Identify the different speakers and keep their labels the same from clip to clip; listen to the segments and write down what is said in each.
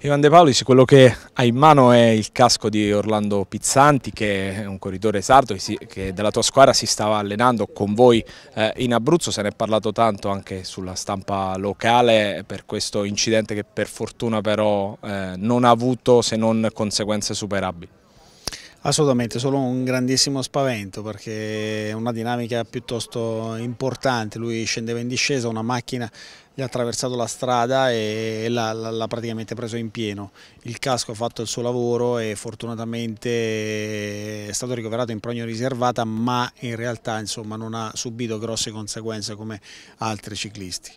Speaker 1: Ivan De Paolis, quello che ha in mano è il casco di Orlando Pizzanti che è un corridore sardo che, si, che della tua squadra si stava allenando con voi eh, in Abruzzo, se ne è parlato tanto anche sulla stampa locale per questo incidente che per fortuna però eh, non ha avuto se non conseguenze superabili.
Speaker 2: Assolutamente, solo un grandissimo spavento perché è una dinamica piuttosto importante, lui scendeva in discesa, una macchina gli ha attraversato la strada e l'ha praticamente preso in pieno, il casco ha fatto il suo lavoro e fortunatamente è stato ricoverato in progno riservata ma in realtà insomma, non ha subito grosse conseguenze come
Speaker 1: altri ciclisti.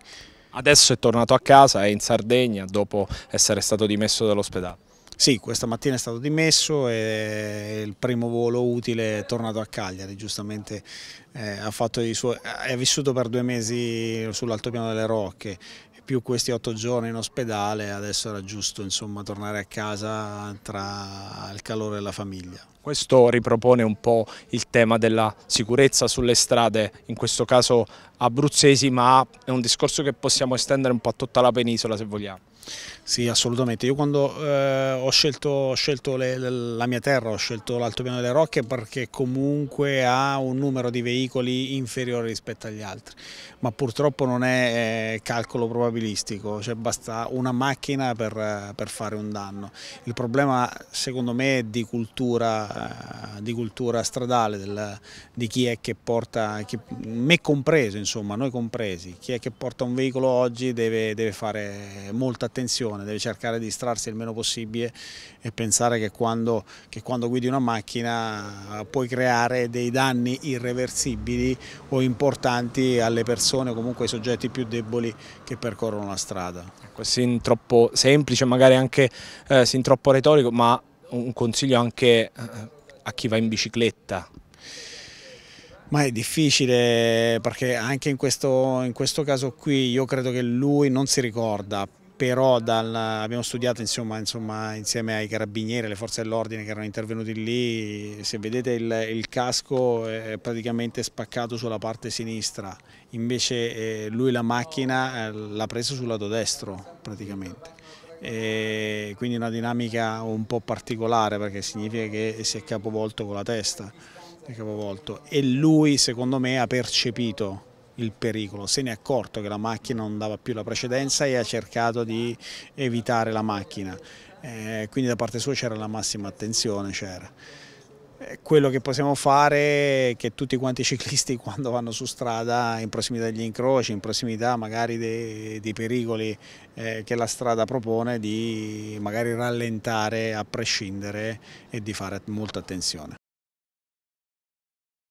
Speaker 1: Adesso è tornato a casa, è in Sardegna dopo essere stato dimesso dall'ospedale.
Speaker 2: Sì, questa mattina è stato dimesso e il primo volo utile è tornato a Cagliari, giustamente eh, ha, suoi, eh, è vissuto per due mesi sull'altopiano delle Rocche più questi otto giorni in ospedale, adesso era giusto insomma, tornare a casa tra il calore e la famiglia.
Speaker 1: Questo ripropone un po' il tema della sicurezza sulle strade, in questo caso abruzzesi, ma è un discorso che possiamo estendere un po' a tutta la penisola se vogliamo. Sì, assolutamente.
Speaker 2: Io quando eh, ho scelto, ho scelto le, la mia terra, ho scelto l'Alto Piano delle Rocche perché comunque ha un numero di veicoli inferiore rispetto agli altri, ma purtroppo non è eh, calcolo probabilistico, cioè basta una macchina per, per fare un danno. Il problema secondo me è di cultura eh, di cultura stradale, della, di chi è che porta, chi, me compreso insomma, noi compresi, chi è che porta un veicolo oggi deve, deve fare molta attenzione, deve cercare di distrarsi il meno possibile e pensare che quando, che quando guidi una macchina puoi creare dei danni irreversibili o importanti alle persone o
Speaker 1: comunque ai soggetti più deboli che percorrono la strada. Ecco, sin troppo semplice, magari anche eh, sin troppo retorico, ma un consiglio anche eh, a chi va in bicicletta?
Speaker 2: Ma è difficile perché anche in questo, in questo caso qui io credo che lui non si ricorda, però dal, abbiamo studiato insomma, insomma, insieme ai carabinieri, alle forze dell'ordine che erano intervenuti lì, se vedete il, il, casco è praticamente spaccato sulla parte sinistra, invece eh, lui la macchina eh, l'ha presa sul lato destro praticamente e quindi una dinamica un po' particolare perché significa che si è capovolto con la testa e lui secondo me ha percepito il pericolo, se ne è accorto che la macchina non dava più la precedenza e ha cercato di evitare la macchina, eh, quindi da parte sua c'era la massima attenzione quello che possiamo fare è che tutti quanti i ciclisti quando vanno su strada in prossimità degli incroci, in prossimità magari dei, dei pericoli eh, che la strada propone di magari rallentare a prescindere e di fare molta attenzione.